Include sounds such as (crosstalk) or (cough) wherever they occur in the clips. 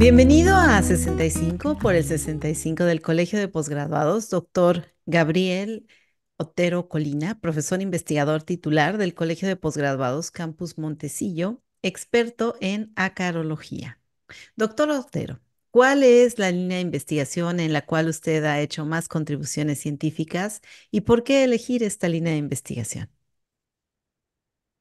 Bienvenido a 65 por el 65 del Colegio de Posgraduados, doctor Gabriel Otero Colina, profesor investigador titular del Colegio de Posgraduados Campus Montecillo, experto en acarología. Doctor Otero, ¿cuál es la línea de investigación en la cual usted ha hecho más contribuciones científicas y por qué elegir esta línea de investigación?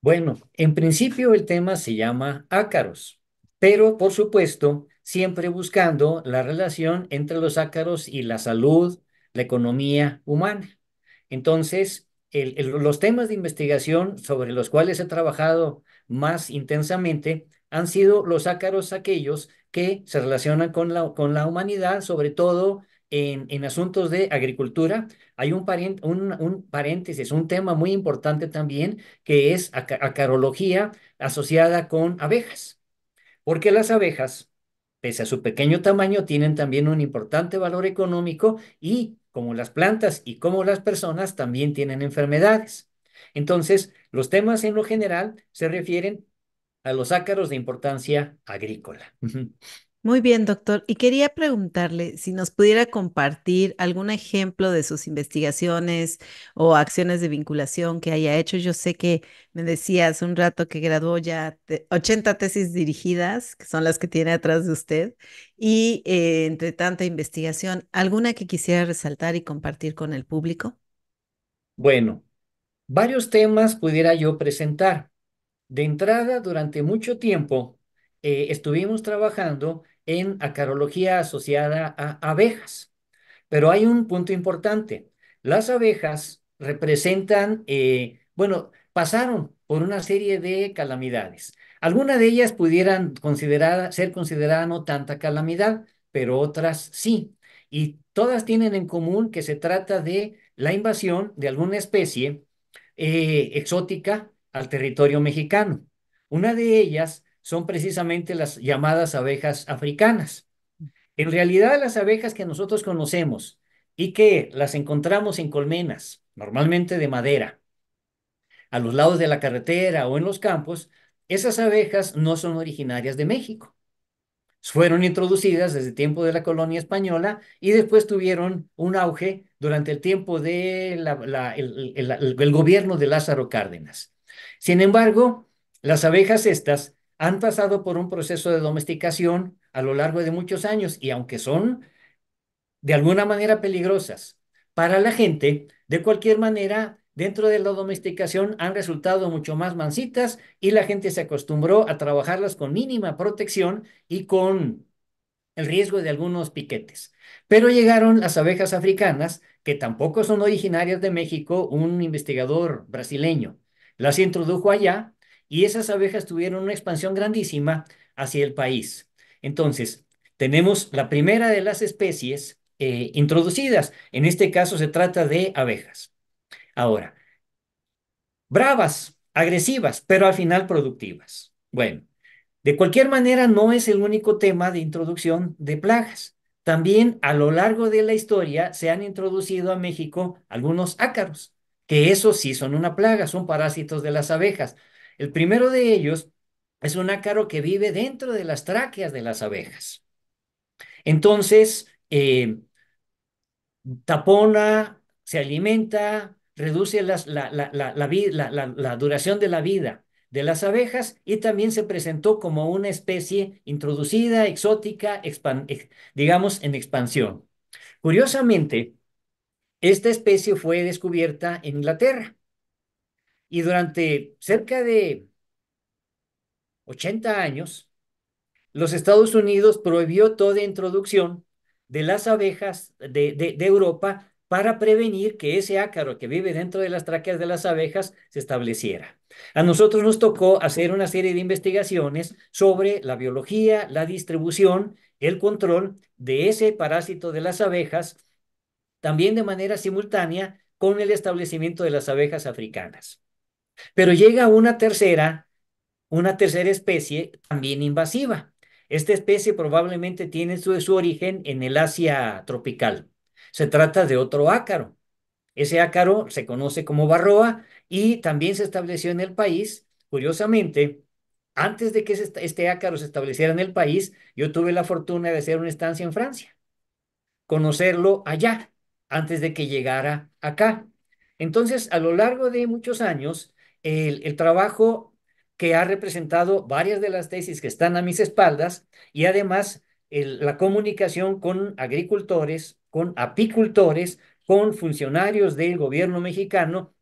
Bueno, en principio el tema se llama ácaros, pero por supuesto siempre buscando la relación entre los ácaros y la salud, la economía humana. Entonces, los temas de investigación sobre los cuales he trabajado más intensamente han sido los ácaros aquellos que se relacionan con la, con la humanidad, sobre todo en, asuntos de agricultura. Hay un, un, un, paréntesis, un tema muy importante también, que es acarología asociada con abejas, porque las abejas Pese a su pequeño tamaño, tienen también un importante valor económico y, como las plantas y como las personas, también tienen enfermedades. Entonces, los temas en lo general se refieren a los ácaros de importancia agrícola. Muy bien, doctor. Y quería preguntarle si nos pudiera compartir algún ejemplo de sus investigaciones o acciones de vinculación que haya hecho. Yo sé que me decía hace un rato que graduó ya 80 tesis dirigidas, que son las que tiene atrás de usted, y eh, entre tanta investigación, ¿alguna que quisiera resaltar y compartir con el público? Bueno, varios temas pudiera yo presentar. De entrada, durante mucho tiempo eh, estuvimos trabajando en acarología asociada a abejas. Pero hay un punto importante. Las abejas representan, eh, bueno, pasaron por una serie de calamidades. Algunas de ellas pudieran ser consideradas no tanta calamidad, pero otras sí. Y todas tienen en común que se trata de la invasión de alguna especie eh, exótica al territorio mexicano. Una de ellas son precisamente las llamadas abejas africanas. En realidad, las abejas que nosotros conocemos y que las encontramos en colmenas, normalmente de madera, a los lados de la carretera o en los campos, esas abejas no son originarias de México. Fueron introducidas desde el tiempo de la colonia española y después tuvieron un auge durante el tiempo del gobierno de Lázaro Cárdenas. Sin embargo, las abejas estas han pasado por un proceso de domesticación a lo largo de muchos años y aunque son de alguna manera peligrosas para la gente, de cualquier manera, dentro de la domesticación han resultado mucho más mansitas y la gente se acostumbró a trabajarlas con mínima protección y con el riesgo de algunos piquetes. Pero llegaron las abejas africanas, que tampoco son originarias de México, un investigador brasileño las introdujo allá y esas abejas tuvieron una expansión grandísima hacia el país. Entonces, tenemos la primera de las especies eh, introducidas. En este caso se trata de abejas. Ahora, bravas, agresivas, pero al final productivas. Bueno, de cualquier manera no es el único tema de introducción de plagas. También a lo largo de la historia se han introducido a México algunos ácaros, que eso sí son una plaga, son parásitos de las abejas, el primero de ellos es un ácaro que vive dentro de las tráqueas de las abejas. Entonces, eh, tapona, se alimenta, reduce la, duración de la vida de las abejas y también se presentó como una especie introducida, exótica, digamos, en expansión. Curiosamente, esta especie fue descubierta en Inglaterra y durante cerca de 80 años, los Estados Unidos prohibió toda introducción de las abejas de, de, Europa para prevenir que ese ácaro que vive dentro de las tráqueas de las abejas se estableciera. A nosotros nos tocó hacer una serie de investigaciones sobre la biología, la distribución, el control de ese parásito de las abejas, también de manera simultánea con el establecimiento de las abejas africanas. Pero llega una tercera, una tercera especie también invasiva. Esta especie probablemente tiene su, su origen en el Asia tropical. Se trata de otro ácaro. Ese ácaro se conoce como barroa y también se estableció en el país. Curiosamente, antes de que este ácaro se estableciera en el país, yo tuve la fortuna de hacer una estancia en Francia, conocerlo allá, antes de que llegara acá. Entonces, a lo largo de muchos años, el, trabajo que ha representado varias de las tesis que están a mis espaldas y además la comunicación con agricultores, con apicultores, con funcionarios del gobierno mexicano,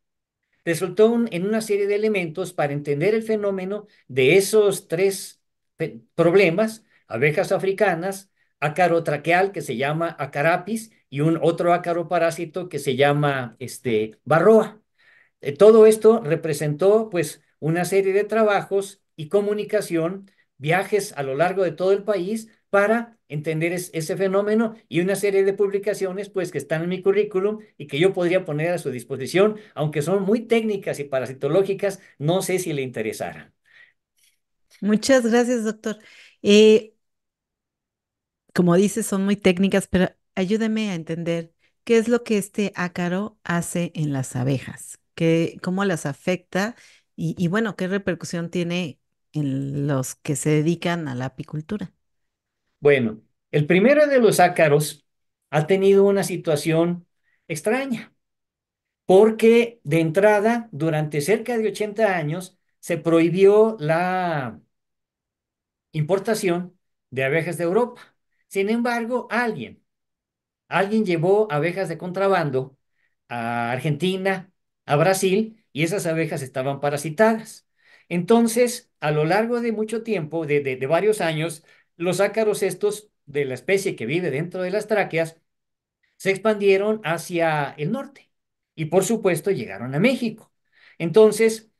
resultó en una serie de elementos para entender el fenómeno de esos tres eh, problemas, abejas africanas, ácaro traqueal que se llama acarapis y un otro ácaro parásito que se llama este, barroa. Eh, todo esto representó pues una serie de trabajos y comunicación, viajes a lo largo de todo el país para entender ese fenómeno y una serie de publicaciones pues que están en mi currículum y que yo podría poner a su disposición, aunque son muy técnicas y parasitológicas, no sé si le interesaran. Muchas gracias, doctor. Eh, como dice, son muy técnicas, pero ayúdame a entender qué es lo que este ácaro hace en las abejas cómo las afecta y, y bueno, qué repercusión tiene en los que se dedican a la apicultura. Bueno, el primero de los ácaros ha tenido una situación extraña, porque de entrada, durante cerca de 80 años, se prohibió la importación de abejas de Europa. Sin embargo, alguien, alguien llevó abejas de contrabando a Argentina, a Brasil y esas abejas estaban parasitadas. Entonces, a lo largo de mucho tiempo, de, de, varios años, los ácaros estos de la especie que vive dentro de las tráqueas se expandieron hacia el norte y por supuesto llegaron a México. Entonces,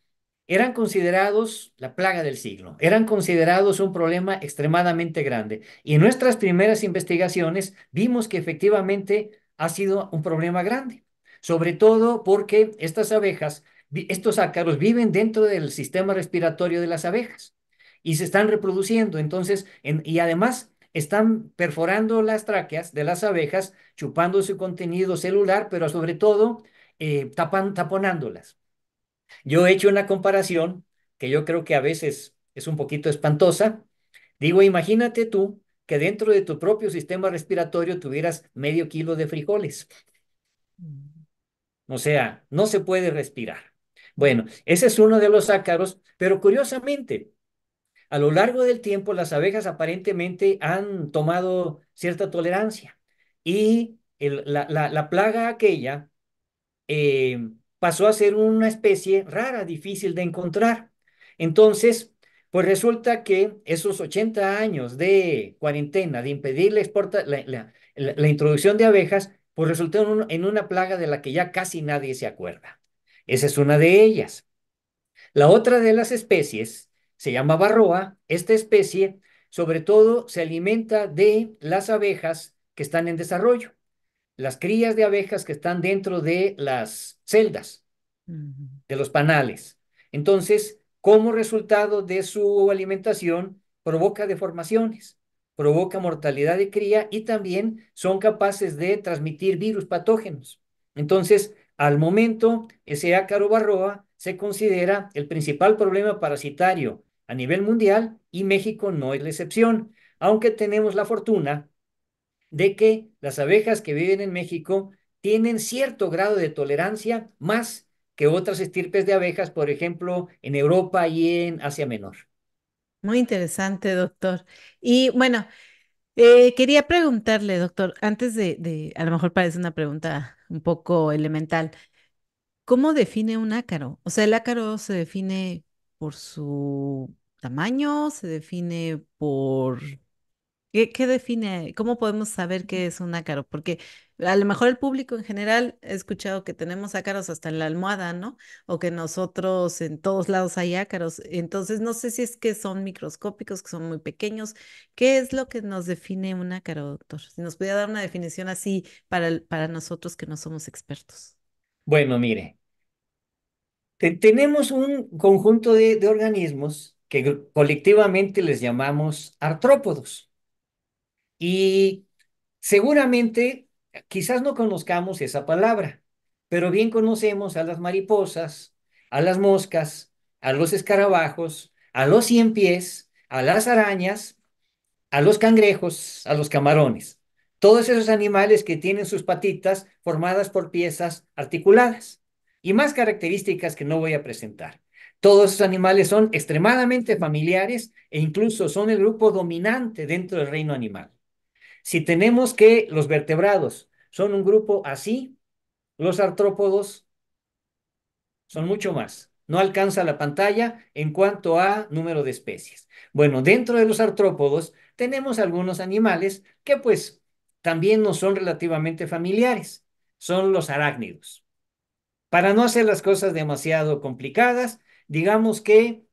eran considerados la plaga del siglo, eran considerados un problema extremadamente grande. Y en nuestras primeras investigaciones vimos que efectivamente ha sido un problema grande sobre todo porque estas abejas, estos ácaros viven dentro del sistema respiratorio de las abejas y se están reproduciendo. Entonces, y además están perforando las tráqueas de las abejas, chupando su contenido celular, pero sobre todo eh, tapan, taponándolas. Yo he hecho una comparación que yo creo que a veces es un poquito espantosa. Digo, imagínate tú que dentro de tu propio sistema respiratorio tuvieras medio kilo de frijoles. Mm. O sea, no se puede respirar. Bueno, ese es uno de los ácaros, pero curiosamente, a lo largo del tiempo las abejas aparentemente han tomado cierta tolerancia y la, plaga aquella eh, pasó a ser una especie rara, difícil de encontrar. Entonces, pues resulta que esos 80 años de cuarentena, de impedir la, la, introducción de abejas, pues resultó en, una plaga de la que ya casi nadie se acuerda. Esa es una de ellas. La otra de las especies se llama barroa. Esta especie, sobre todo, se alimenta de las abejas que están en desarrollo, las crías de abejas que están dentro de las celdas, de los panales. Entonces, como resultado de su alimentación, provoca deformaciones provoca mortalidad de cría y también son capaces de transmitir virus patógenos. Entonces, al momento, ese ácaro barroa se considera el principal problema parasitario a nivel mundial y México no es la excepción, aunque tenemos la fortuna de que las abejas que viven en México tienen cierto grado de tolerancia más que otras estirpes de abejas, por ejemplo, en Europa y en Asia Menor. Muy interesante, doctor. Y bueno, eh, quería preguntarle, doctor, antes de, de, a lo mejor parece una pregunta un poco elemental, ¿cómo define un ácaro? O sea, el ácaro se define por su tamaño, se define por ¿Qué, define? ¿Cómo podemos saber qué es un ácaro? Porque a lo mejor el público en general ha escuchado que tenemos ácaros hasta en la almohada, ¿no? O que nosotros en todos lados hay ácaros. Entonces, no sé si es que son microscópicos, que son muy pequeños. ¿Qué es lo que nos define un ácaro, doctor? Si nos pudiera dar una definición así para, para nosotros que no somos expertos. Bueno, mire, tenemos un conjunto de organismos que colectivamente les llamamos artrópodos. Y seguramente, quizás no conozcamos esa palabra, pero bien conocemos a las mariposas, a las moscas, a los escarabajos, a los cien pies, a las arañas, a los cangrejos, a los camarones. Todos esos animales que tienen sus patitas formadas por piezas articuladas y más características que no voy a presentar. Todos esos animales son extremadamente familiares e incluso son el grupo dominante dentro del reino animal. Si tenemos que los vertebrados son un grupo así, los artrópodos son mucho más. No alcanza la pantalla en cuanto a número de especies. Bueno, dentro de los artrópodos tenemos algunos animales que pues también nos son relativamente familiares. Son los arácnidos. Para no hacer las cosas demasiado complicadas, digamos que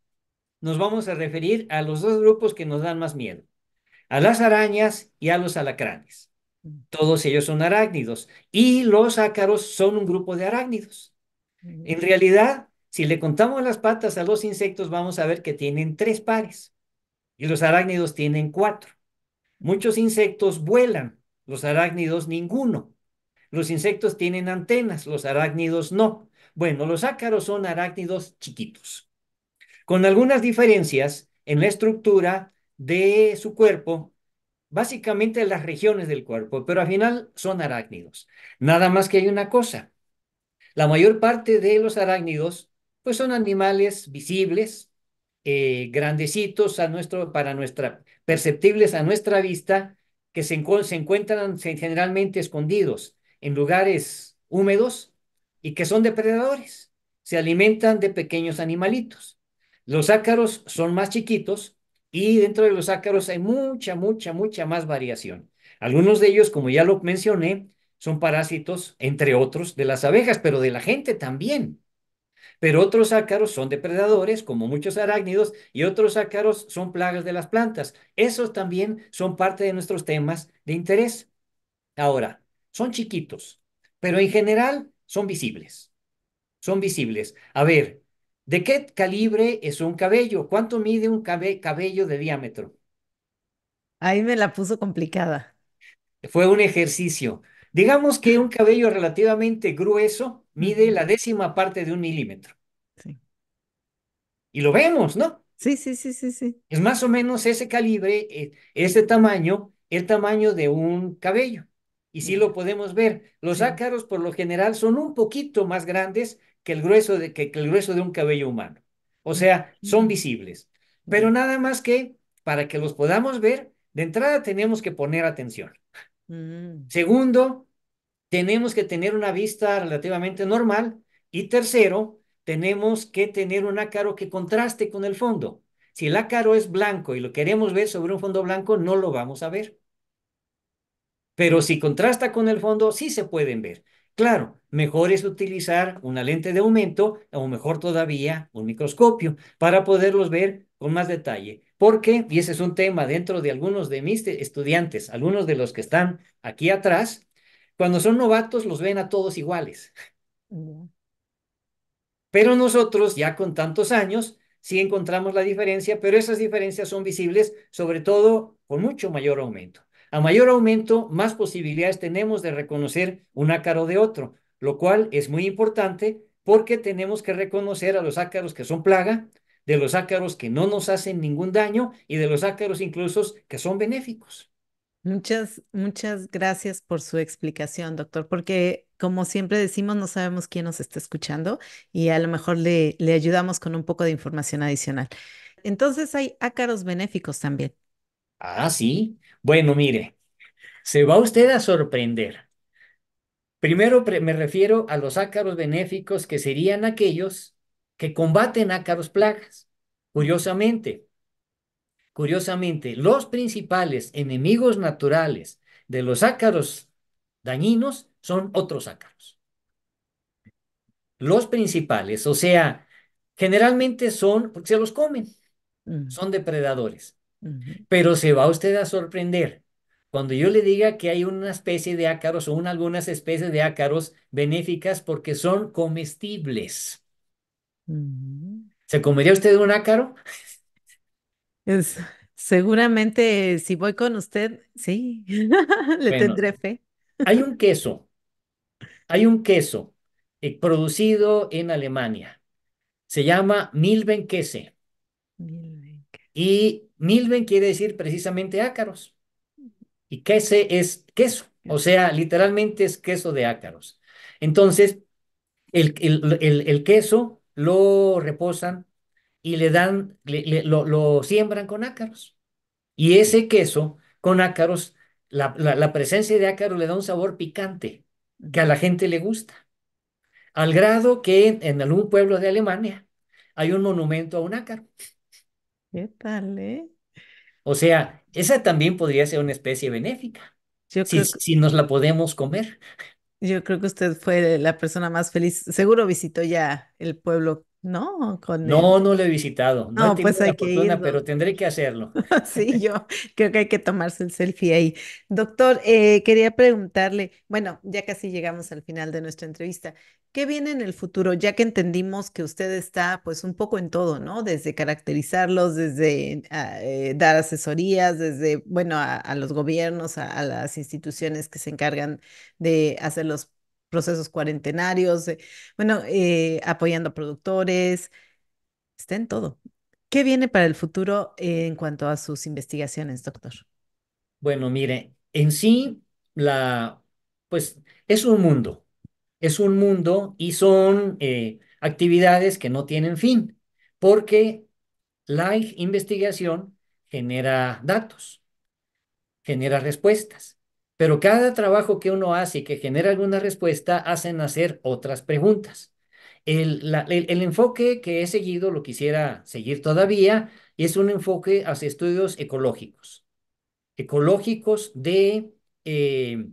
nos vamos a referir a los dos grupos que nos dan más miedo a las arañas y a los alacranes. Todos ellos son arácnidos y los ácaros son un grupo de arácnidos. En realidad, si le contamos las patas a los insectos, vamos a ver que tienen tres pares y los arácnidos tienen cuatro. Muchos insectos vuelan, los arácnidos ninguno. Los insectos tienen antenas, los arácnidos no. Bueno, los ácaros son arácnidos chiquitos, con algunas diferencias en la estructura de su cuerpo, básicamente las regiones del cuerpo, pero al final son arácnidos. Nada más que hay una cosa. La mayor parte de los arácnidos, pues son animales visibles, eh, grandecitos a nuestro, para nuestra, perceptibles a nuestra vista, que se encuentran generalmente escondidos en lugares húmedos y que son depredadores. Se alimentan de pequeños animalitos. Los ácaros son más chiquitos, y dentro de los ácaros hay mucha, mucha, mucha más variación. Algunos de ellos, como ya lo mencioné, son parásitos, entre otros, de las abejas, pero de la gente también. Pero otros ácaros son depredadores, como muchos arácnidos, y otros ácaros son plagas de las plantas. Esos también son parte de nuestros temas de interés. Ahora, son chiquitos, pero en general son visibles. Son visibles. A ver, ¿De qué calibre es un cabello? ¿Cuánto mide un cabello de diámetro? Ahí me la puso complicada. Fue un ejercicio. Digamos que un cabello relativamente grueso mide la décima parte de un milímetro. Sí. Y lo vemos, ¿no? Sí, sí, sí, sí, sí. Es más o menos ese calibre, eh, ese tamaño, el tamaño de un cabello. Y sí lo podemos ver. Los ácaros por lo general son un poquito más grandes que el grueso de, que, el grueso de un cabello humano. O sea, son visibles. Pero nada más que para que los podamos ver, de entrada tenemos que poner atención. Mm. Segundo, tenemos que tener una vista relativamente normal. Y tercero, tenemos que tener un ácaro que contraste con el fondo. Si el ácaro es blanco y lo queremos ver sobre un fondo blanco, no lo vamos a ver. Pero si contrasta con el fondo, sí se pueden ver. Claro, mejor es utilizar una lente de aumento o mejor todavía un microscopio para poderlos ver con más detalle. Porque, y ese es un tema dentro de algunos de mis estudiantes, algunos de los que están aquí atrás, cuando son novatos los ven a todos iguales. Mm. Pero nosotros, ya con tantos años, sí encontramos la diferencia, pero esas diferencias son visibles, sobre todo con mucho mayor aumento. A mayor aumento, más posibilidades tenemos de reconocer un ácaro de otro, lo cual es muy importante porque tenemos que reconocer a los ácaros que son plaga, de los ácaros que no nos hacen ningún daño y de los ácaros incluso que son benéficos. Muchas, muchas gracias por su explicación, doctor, porque como siempre decimos, no sabemos quién nos está escuchando y a lo mejor le, le ayudamos con un poco de información adicional. Entonces hay ácaros benéficos también. Ah, sí. Bueno, mire, se va usted a sorprender. Primero me refiero a los ácaros benéficos que serían aquellos que combaten ácaros plagas. Curiosamente, curiosamente, los principales enemigos naturales de los ácaros dañinos son otros ácaros. Los principales, o sea, generalmente son porque se los comen, mm. son depredadores. Pero se va usted a sorprender cuando yo le diga que hay una especie de ácaros o algunas especies de ácaros benéficas porque son comestibles. ¿Se comería usted un ácaro? seguramente eh, si voy con usted, sí, (laughs) le tendré fe. hay un (laughs) queso, hay un queso eh, producido en Alemania. Se llama Milbenkäse. Milben. Y milben quiere decir precisamente ácaros. Y quese es queso. O sea, literalmente es queso de ácaros. Entonces, el, el, queso lo reposan y le dan, lo, siembran con ácaros. Y ese queso con ácaros, la, presencia de ácaros le da un sabor picante que a la gente le gusta. Al grado que en, en algún pueblo de Alemania hay un monumento a un ácaro. ¿Qué tal, eh? O sea, esa también podría ser una especie benéfica, si nos la podemos comer. yo creo que usted fue la persona más feliz. Seguro visitó ya el pueblo no, con No, no lo he visitado. No he pues hay que ir, pero tendré que hacerlo. (laughs) Sí, (laughs) yo creo que hay que tomarse el selfie ahí. Doctor, eh, quería preguntarle, bueno, ya casi llegamos al final de nuestra entrevista, ¿qué viene en el futuro? Ya que entendimos que usted está pues un poco en todo, ¿no? Desde caracterizarlos, desde ah, eh, dar asesorías, desde, bueno, a, los gobiernos, a, las instituciones que se encargan de hacer los procesos cuarentenarios, eh, bueno, eh, apoyando a productores, está en todo. ¿Qué viene para el futuro en cuanto a sus investigaciones, doctor? Bueno, mire, en sí, la, pues es un mundo, es un mundo y son eh, actividades que no tienen fin, porque la investigación genera datos, genera respuestas. Pero cada trabajo que uno hace y que genera alguna respuesta hacen nacer otras preguntas. El, enfoque que he seguido, lo quisiera seguir todavía, es un enfoque hacia estudios ecológicos, ecológicos de eh,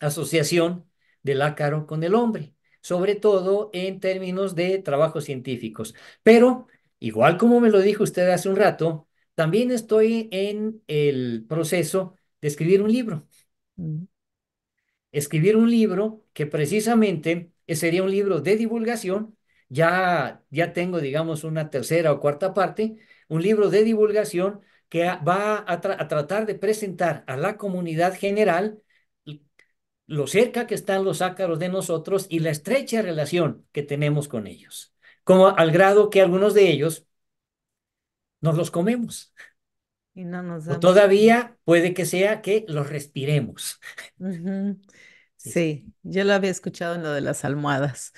asociación del ácaro con el hombre, sobre todo en términos de trabajos científicos. Pero, igual como me lo dijo usted hace un rato, también estoy en el proceso de escribir un libro escribir un libro que precisamente sería un libro de divulgación. Ya, ya tengo, digamos, una tercera o cuarta parte, un libro de divulgación que va a, tratar de presentar a la comunidad general lo cerca que están los ácaros de nosotros y la estrecha relación que tenemos con ellos, como al grado que algunos de ellos nos los comemos no o todavía puede que sea que los respiremos. (laughs) sí. yo lo había escuchado en lo de las almohadas.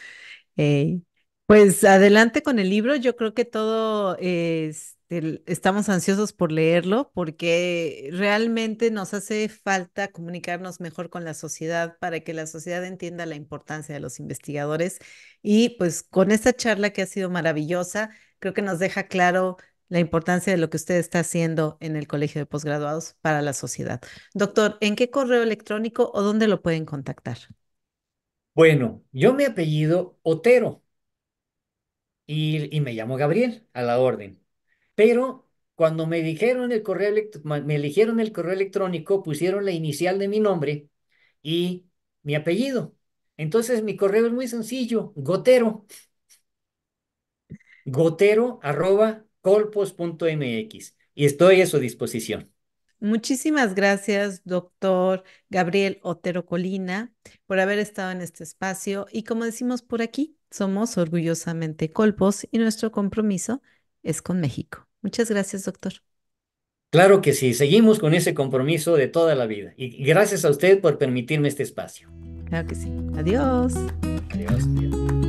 Eh, pues adelante con el libro, yo creo que todo este, estamos ansiosos por leerlo porque realmente nos hace falta comunicarnos mejor con la sociedad para que la sociedad entienda la importancia de los investigadores y pues con esta charla que ha sido maravillosa, creo que nos deja claro la importancia de lo que usted está haciendo en el Colegio de Posgraduados para la sociedad. Doctor, ¿en qué correo electrónico o dónde lo pueden contactar? Bueno, yo me apellido Otero y, me llamo Gabriel, a la orden. Pero cuando me dijeron el correo me eligieron el correo electrónico, pusieron la inicial de mi nombre y mi apellido. Entonces mi correo es muy sencillo, gotero. Gotero arroba colpos.mx y estoy a su disposición. Muchísimas gracias, doctor Gabriel Otero Colina, por haber estado en este espacio. Y como decimos por aquí, somos orgullosamente Colpos y nuestro compromiso es con México. Muchas gracias, doctor. Claro que sí, seguimos con ese compromiso de toda la vida. Y gracias a usted por permitirme este espacio. Claro que sí. Adiós. Adiós.